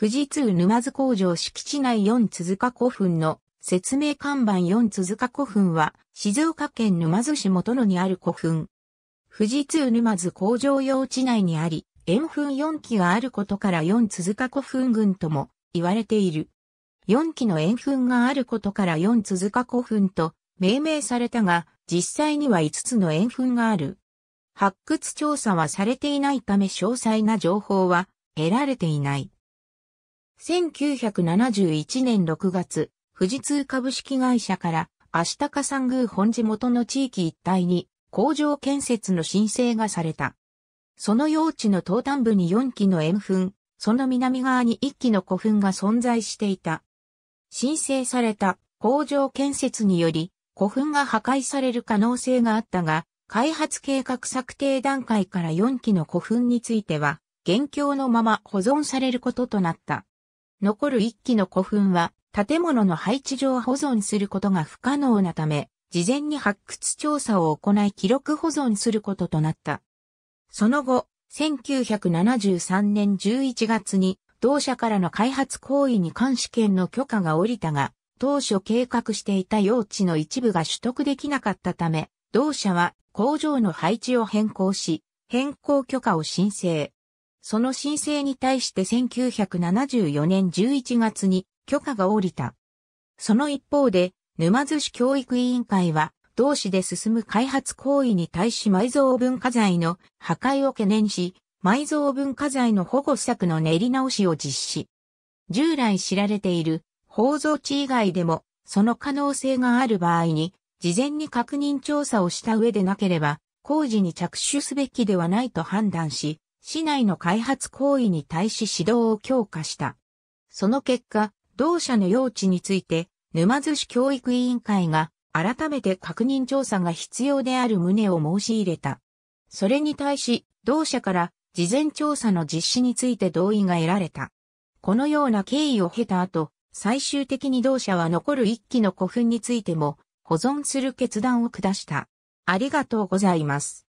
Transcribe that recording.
富士通沼津工場敷地内4鈴鹿古墳の説明看板4鈴鹿古墳は静岡県沼津市元野にある古墳。富士通沼津工場用地内にあり、円墳4基があることから4鈴鹿古墳群とも言われている。4基の円墳があることから4鈴鹿古墳と命名されたが、実際には5つの円墳がある。発掘調査はされていないため詳細な情報は得られていない。1971年6月、富士通株式会社から、足高山宮本地元の地域一帯に工場建設の申請がされた。その用地の東端部に4基の円墳、その南側に1基の古墳が存在していた。申請された工場建設により古墳が破壊される可能性があったが、開発計画策定段階から4基の古墳については、現況のまま保存されることとなった。残る一基の古墳は、建物の配置上保存することが不可能なため、事前に発掘調査を行い記録保存することとなった。その後、1973年11月に同社からの開発行為に監視権の許可が下りたが、当初計画していた用地の一部が取得できなかったため、同社は工場の配置を変更し、変更許可を申請。その申請に対して1974年11月に許可が下りた。その一方で、沼津市教育委員会は、同市で進む開発行為に対し埋蔵文化財の破壊を懸念し、埋蔵文化財の保護策の練り直しを実施。従来知られている宝蔵地以外でも、その可能性がある場合に、事前に確認調査をした上でなければ、工事に着手すべきではないと判断し、市内の開発行為に対し指導を強化した。その結果、同社の用地について、沼津市教育委員会が改めて確認調査が必要である旨を申し入れた。それに対し、同社から事前調査の実施について同意が得られた。このような経緯を経た後、最終的に同社は残る一機の古墳についても保存する決断を下した。ありがとうございます。